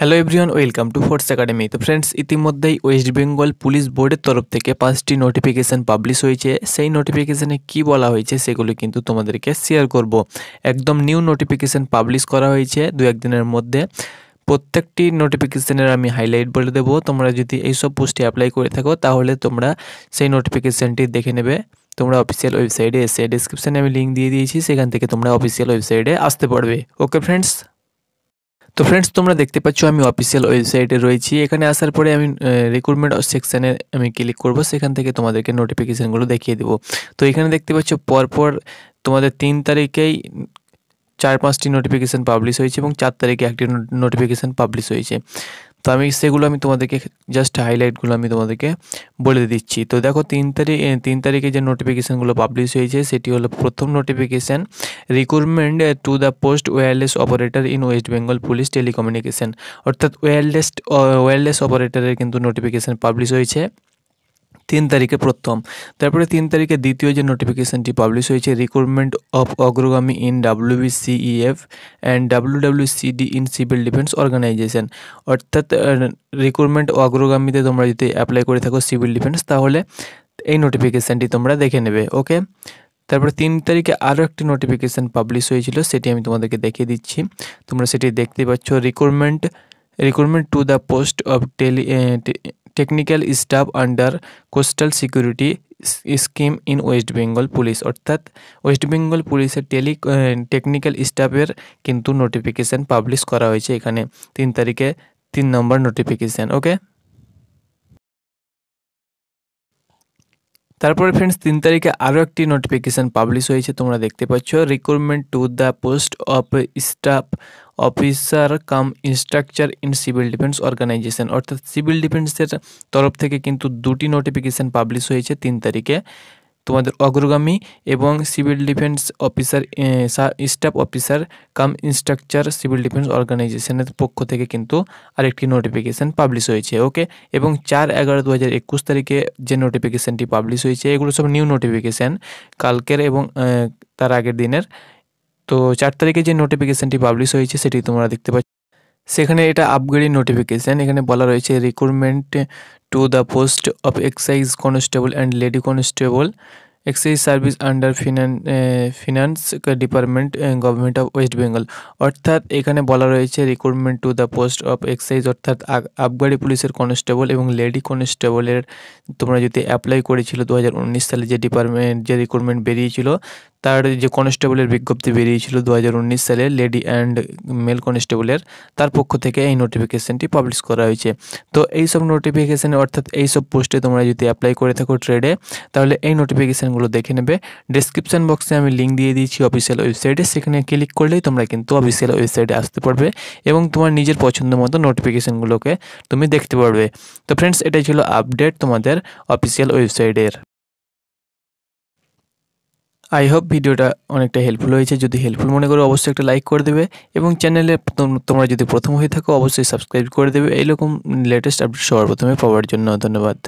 hello everyone welcome to force academy তো friends ইতিমধ্যেই West Bengal police বোর্ডের তরফ থেকে পাঁচটি নোটিফিকেশান পাবলিশ হয়েছে সেই নোটিফিকেশানে কি বলা হয়েছে সেগুলো কিন্তু তোমাদেরকে শেয়ার করব একদম নিউ নোটিফিকেশান পাবলিশ করা হয়েছে দু একদিনের মধ্যে প্রত্যেকটি নোটিফিকেশানের আমি হাইলাইট বলে দেব তোমরা যদি এইসব পোস্টে অ্যাপ্লাই করে থাকো তাহলে তোমরা সেই নোটিফিকেশানটি দেখে নেবে তোমরা অফিসিয়াল ওয়েবসাইটে এসে ডিসক্রিপশানে আমি লিঙ্ক দিয়ে দিয়েছি সেখান থেকে তোমরা অফিসিয়াল ওয়েবসাইটে আসতে পারবে ওকে ফ্রেন্ডস তো ফ্রেন্ডস তোমরা দেখতে পাচ্ছ আমি অফিসিয়াল ওয়েবসাইটে রয়েছি এখানে আসার পরে আমি রিক্রুটমেন্ট সেকশানে আমি ক্লিক করব সেখান থেকে তোমাদেরকে নোটিফিকেশানগুলো দেখিয়ে দেবো তো এখানে দেখতে পাচ্ছ পরপর তোমাদের তিন তারিখেই চার পাঁচটি নোটিফিকেশান পাবলিশ হয়েছে এবং চার তারিখে একটি নোটিফিকেশান পাবলিশ হয়েছে তো আমি সেগুলো আমি তোমাদেরকে জাস্ট হাইলাইটগুলো আমি তোমাদেরকে বলে দিচ্ছি তো দেখো তিন তারিখ তিন তারিখে যে নোটিফিকেশানগুলো পাবলিশ হয়েছে সেটি হলো প্রথম notification recruitment to the post wireless operator in West Bengal police telecommunication অর্থাৎ ওয়্যারলেস ওয়্যারলেস অপারেটরের কিন্তু নোটিফিকেশান পাবলিশ হয়েছে তিন তারিখে প্রথম তারপরে তিন তারিখে দ্বিতীয় যে নোটিফিকেশানটি পাবলিশ হয়েছে রিক্রুটমেন্ট অফ অগ্রগামী in CEF and CD in civil defence organisation অর্থাৎ রিক্রুটমেন্ট অগ্রগামীতে তোমরা যদি অ্যাপ্লাই করে থাকো সিভিল ডিফেন্স তাহলে এই নোটিফিকেশানটি তোমরা দেখে নেবে ওকে তারপরে তিন তারিখে আরও একটি নোটিফিকেশান পাবলিশ হয়েছিল সেটি আমি তোমাদেরকে দেখিয়ে দিচ্ছি তোমরা সেটি দেখতে পাচ্ছ recruitment recruitment to the post of tele technical staff under coastal security scheme in West Bengal police অর্থাৎ ওয়েস্ট বেঙ্গল পুলিশের টেলি টেকনিক্যাল স্টাফের কিন্তু নোটিফিকেশান পাবলিশ করা হয়েছে এখানে তিন তারিখে তিন নম্বর নোটিফিকেশান ওকে তারপরে ফ্রেন্ডস তিন তারিখে আরও একটি নোটিফিকেশান পাবলিশ হয়েছে তোমরা দেখতে পাচ্ছ recruitment to the post of staff officer cum instructor in civil defence organisation অর্থাৎ সিভিল ডিফেন্সের তরফ থেকে কিন্তু দুটি নোটিফিকেশান পাবলিশ হয়েছে তিন তারিখে তোমাদের অগ্রগামী এবং civil defence officer staff officer cum instructor civil defence অর্গানাইজেশনের পক্ষ থেকে কিন্তু আরেকটি নোটিফিকেশান পাবলিশ হয়েছে ওকে এবং চার এগারো দু হাজার একুশ তারিখে যে নোটিফিকেশানটি পাবলিশ হয়েছে এগুলো সব নিউ নোটিফিকেশান কালকের এবং তার আগের দিনের তো চার তারিখে যে নোটিফিকেশানটি পাবলিশ হয়েছে সেটি তোমরা দেখতে পাচ্ছ সেখানে এটা আপগ্রেডিং নোটিফিকেশান এখানে বলা রয়েছে recruitment to the post of excise constable and lady constable excise service under ফিনান finance department government of West Bengal অর্থাৎ এখানে বলা রয়েছে recruitment to the post of excise অর্থাৎ আবগারি পুলিশের কনস্টেবল এবং লেডি কনস্টেবলের তোমরা যদি অ্যাপ্লাই করেছিল দু সালে যে ডিপার্টমেন্ট যে রিক্রুটমেন্ট বেরিয়েছিল তার যে কনস্টেবলের বিজ্ঞপ্তি বেরিয়েছিল দু সালে লেডি অ্যান্ড মেল কনস্টেবলের তার পক্ষ থেকে এই নোটিফিকেশানটি পাবলিশ করা হয়েছে তো এইসব নোটিফিকেশানে অর্থাৎ এইসব পোস্টে তোমরা যদি অ্যাপ্লাই করে থাকো ট্রেডে তাহলে এই নোটিফিকেশানগুলো দেখে নেবে ডিসক্রিপশান বক্সে আমি লিঙ্ক দিয়ে দিয়েছি অফিসিয়াল ওয়েবসাইটে সেখানে ক্লিক করলেই তোমরা কিন্তু অফিসিয়াল ওয়েবসাইটে আসতে পারবে এবং তোমার নিজের পছন্দ মতো নোটিফিকেশানগুলোকে তুমি দেখতে পারবে তো ফ্রেন্ডস এটাই ছিল আপডেট তোমাদের অফিসিয়াল ওয়েবসাইটের আই হোপ ভিডিওটা অনেকটা হেল্পফুল হয়েছে যদি হেল্পফুল মনে করো অবশ্যই একটা লাইক করে দেবে এবং চ্যানেলে তোমরা যদি প্রথম হয়ে থাকো অবশ্যই সাবস্ক্রাইব করে দেবে এইরকম লেটেস্ট আপডেট সবার প্রথমে পাওয়ার জন্য ধন্যবাদ